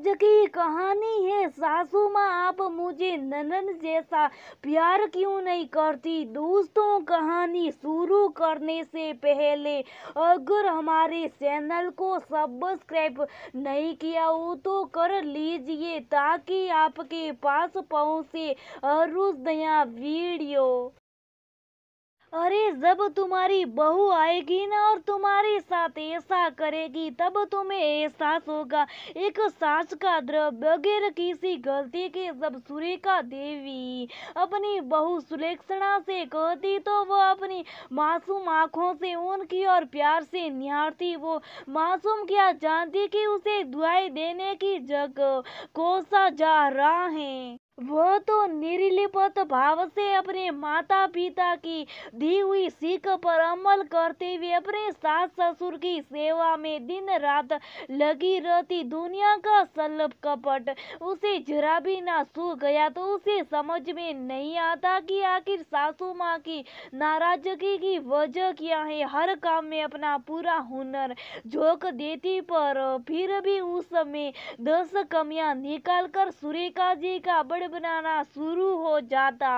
आज की कहानी है सासू माँ आप मुझे ननन जैसा प्यार क्यों नहीं करती दोस्तों कहानी शुरू करने से पहले अगर हमारे चैनल को सब्सक्राइब नहीं किया हो तो कर लीजिए ताकि आपके पास पहुँचे और नया वीडियो अरे जब तुम्हारी बहू आएगी ना और तुम्हारे साथ ऐसा करेगी तब तुम्हें एहसास होगा एक सास का द्रव बगैर किसी गलती के जब सुरेखा देवी अपनी बहू सुलेक्षणा से कहती तो वो अपनी मासूम आंखों से उनकी और प्यार से निहारती वो मासूम क्या जानती कि उसे दुआई देने की जग कोसा जा रहा है वह तो निर्लिपत भाव से अपने माता पिता की दी हुई सीख पर अमल करते हुए अपने सास ससुर की सेवा में दिन रात लगी रहती दुनिया का सलब कपट उसे जरा भी ना सू गया तो उसे समझ में नहीं आता कि आखिर सासू माँ की नाराजगी की वजह क्या है हर काम में अपना पूरा हुनर झोंक देती पर फिर भी उस समय दस कमियां निकाल कर सुरेखा जी का बड़े बनाना शुरू हो जाता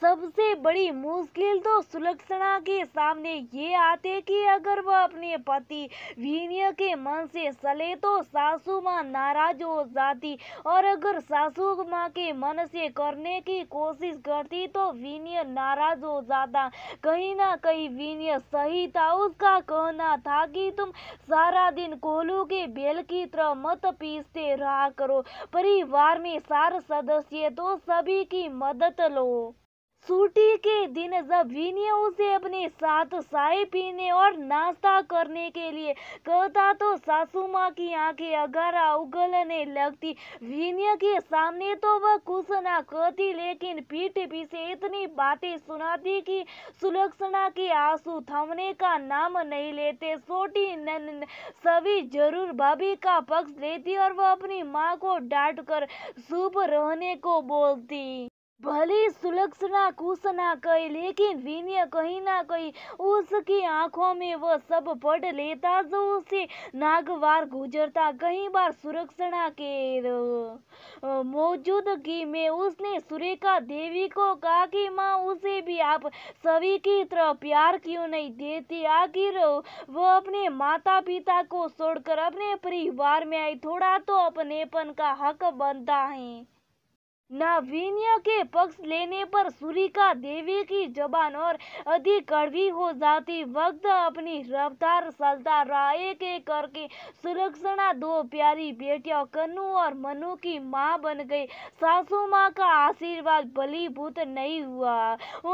सबसे बड़ी मुश्किल तो सुलक्षणा के सामने ये आते कि अगर वह अपने पति वीन्य के मन से सले तो सासू माँ नाराज हो जाती और अगर सासू माँ के मन से करने की कोशिश करती तो वीन्य नाराज हो जाता कहीं ना कहीं वीन्य सही था उसका कहना था कि तुम सारा दिन कोलू के बेल की तरह मत पीसते रहा करो परिवार में सार सदस्य तो सभी की मदद लो छुट्टी के दिन जवीनियों उसे अपने साथ साय पीने और नाश्ता करने के लिए कहता तो सासू माँ की आंखें अगर उगलने लगती वीनिया के सामने तो वह कुछ ना कहती लेकिन पीठ पीछे इतनी बातें सुनाती कि सुलक्षणा के आंसू थमने का नाम नहीं लेते छोटी नन सभी जरूर भाभी का पक्ष लेती और वह अपनी माँ को डांट कर चुप रहने को बोलती भले सुलगसना कूसना कहे लेकिन विनय कहीं ना कहीं उसकी आंखों में वह सब पढ़ लेता जो उसे नागवार गुजरता कई बार सुरक्षणा के मौजूदगी में उसने सुरेखा देवी को कहा कि माँ उसे भी आप सभी की तरह प्यार क्यों नहीं देती आखिर वो अपने माता पिता को छोड़कर अपने परिवार में आई थोड़ा तो अपनेपन का हक बनता है नावीन्य के पक्ष लेने पर सूरिका देवी की जबान और अधिक कड़वी हो जाती वक्त अपनी रफ्तार सलता राय के करके सुलक्षणा दो प्यारी बेटियों कन्नु और मनु की माँ बन गई सासू माँ का आशीर्वाद बलीभूत नहीं हुआ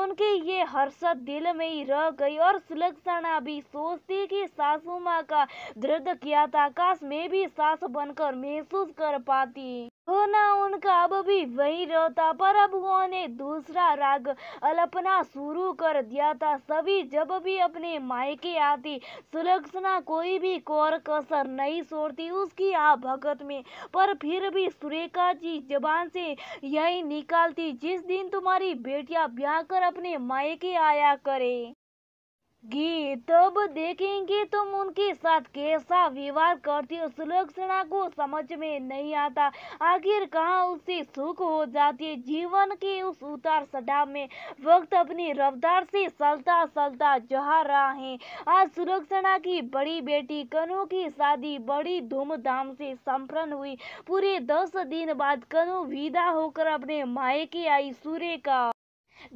उनकी ये हर्षद दिल में ही रह गई और सुलक्षणा भी सोचती कि सासू माँ का दृढ़ किया था तो काश मैं भी सास बनकर महसूस कर पाती होना तो उनका अब भी वही रहता पर अब उन्होंने दूसरा राग अलपना शुरू कर दिया था सभी जब भी अपने मायके आती सुलक्षणा कोई भी कौर कसर नहीं छोड़ती उसकी आ भगत में पर फिर भी सुरेखा जी जबान से यही निकालती जिस दिन तुम्हारी बेटियां ब्याह कर अपने मायके आया करे गी तब देखेंगे तुम उनके साथ कैसा व्यवहार करती हो सुलक्षणा को समझ में नहीं आता आखिर कहाँ उसे सुख हो जाती है जीवन के उस उतार चढ़ाव में वक्त अपनी रफ्तार से चलता चलता जहा रहा है आज सुलक्षणा की बड़ी बेटी कनु की शादी बड़ी धूमधाम से संपन्न हुई पूरे दस दिन बाद कनु विदा होकर अपने मायके आई सूर्य का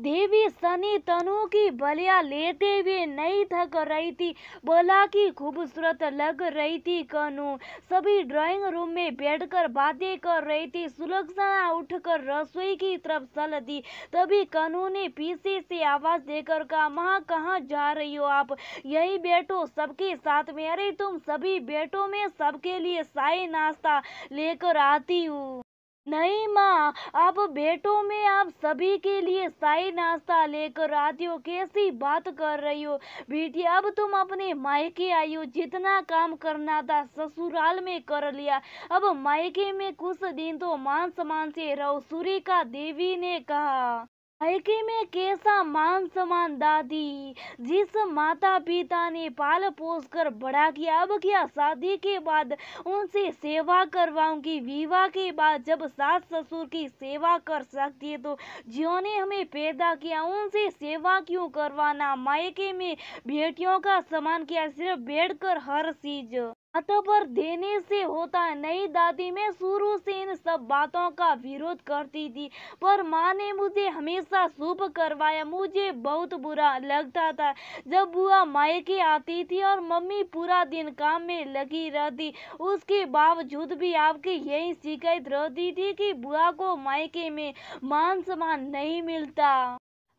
देवी सनी तनु की बलिया लेते हुए नहीं थक रही थी बोला कि खूबसूरत लग रही थी कनु सभी ड्राइंग रूम में बैठकर बातें कर रही थी सुलक्षणा उठकर रसोई की तरफ चल दी तभी कनु ने पीछे से आवाज देकर कहा महा कहाँ जा रही हो आप यही बैठो सबके साथ में अरे तुम सभी बैठो में सबके लिए साई नाश्ता लेकर आती हूँ नहीं माँ अब बेटों में आप सभी के लिए शाही नाश्ता लेकर आती हो कैसी बात कर रही हो बेटी अब तुम अपने मायके आई हो जितना काम करना था ससुराल में कर लिया अब मायके में कुछ दिन तो मान सम्मान से रहो सूर्य का देवी ने कहा मायके में कैसा मान सम्मान दादी जिस माता पिता ने पाल पोस कर बड़ा किया अब क्या शादी के बाद उनसे सेवा करवाऊंगी विवाह के बाद जब सास ससुर की सेवा कर सकती है तो जिन्होंने हमें पैदा किया उनसे सेवा क्यों करवाना मायके में बेटियों का सम्मान किया सिर्फ बैठ कर हर चीज़ माता पर देने से होता है नई दादी मैं शुरू से इन सब बातों का विरोध करती थी पर माँ ने मुझे हमेशा शुभ करवाया मुझे बहुत बुरा लगता था जब बुआ मायके आती थी और मम्मी पूरा दिन काम में लगी रहती उसके बावजूद भी आपकी यही शिकायत रहती थी कि बुआ को मायके में मान सम्मान नहीं मिलता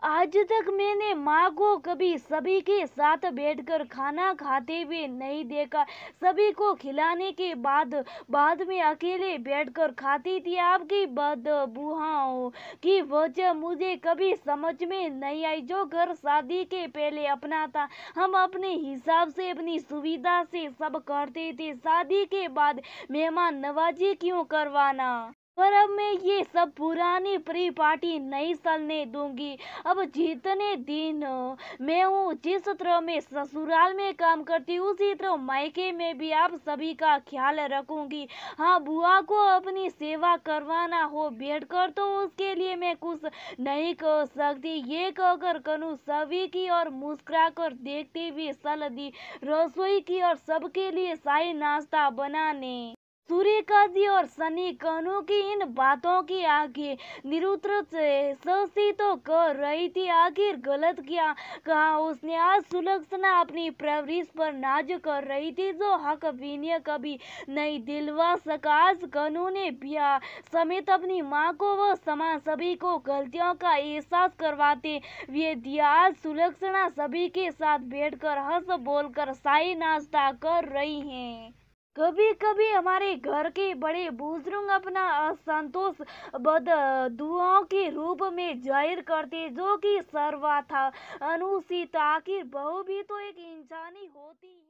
आज तक मैंने माँ को कभी सभी के साथ बैठकर खाना खाते हुए नहीं देखा सभी को खिलाने के बाद बाद में अकेले बैठकर खाती थी आपकी बदबुहाओं की वजह मुझे कभी समझ में नहीं आई जो घर शादी के पहले अपना था हम अपने हिसाब से अपनी सुविधा से सब करते थे शादी के बाद मेहमान नवाजी क्यों करवाना पर अब मैं ये सब पुरानी प्री पार्टी नहीं सलने दूंगी अब जितने दिन मैं हूँ जिस तरह में ससुराल में काम करती उसी तरह मायके में भी आप सभी का ख्याल रखूंगी हाँ बुआ को अपनी सेवा करवाना हो बैठ कर तो उसके लिए मैं कुछ नहीं कर सकती ये कहकर कनु सभी की और मुस्कुरा कर देखती हुए सल दी रसोई की और सबके लिए शाही नाश्ता बनाने जी और शनि कनु की इन बातों की आगे निरुत्र से ससी तो कर रही थी आखिर गलत किया कहा उसने आज सुलक्षणा अपनी प्रवृत्ति पर नाज कर रही थी जो हक विनय कभी नहीं दिलवा सका आज कनु ने बिया समेत अपनी माँ को व समाज सभी को गलतियों का एहसास करवाते वे दिया आज सुलक्षणा सभी के साथ बैठकर हंस बोलकर साई नाश्ता कर रही हैं कभी कभी हमारे घर के बड़े बुजुर्ग अपना असंतोष बद दुआओं के रूप में जाहिर करते जो कि सर्वाथा अनुसीता आखिर बहु भी तो एक इंसानी होती है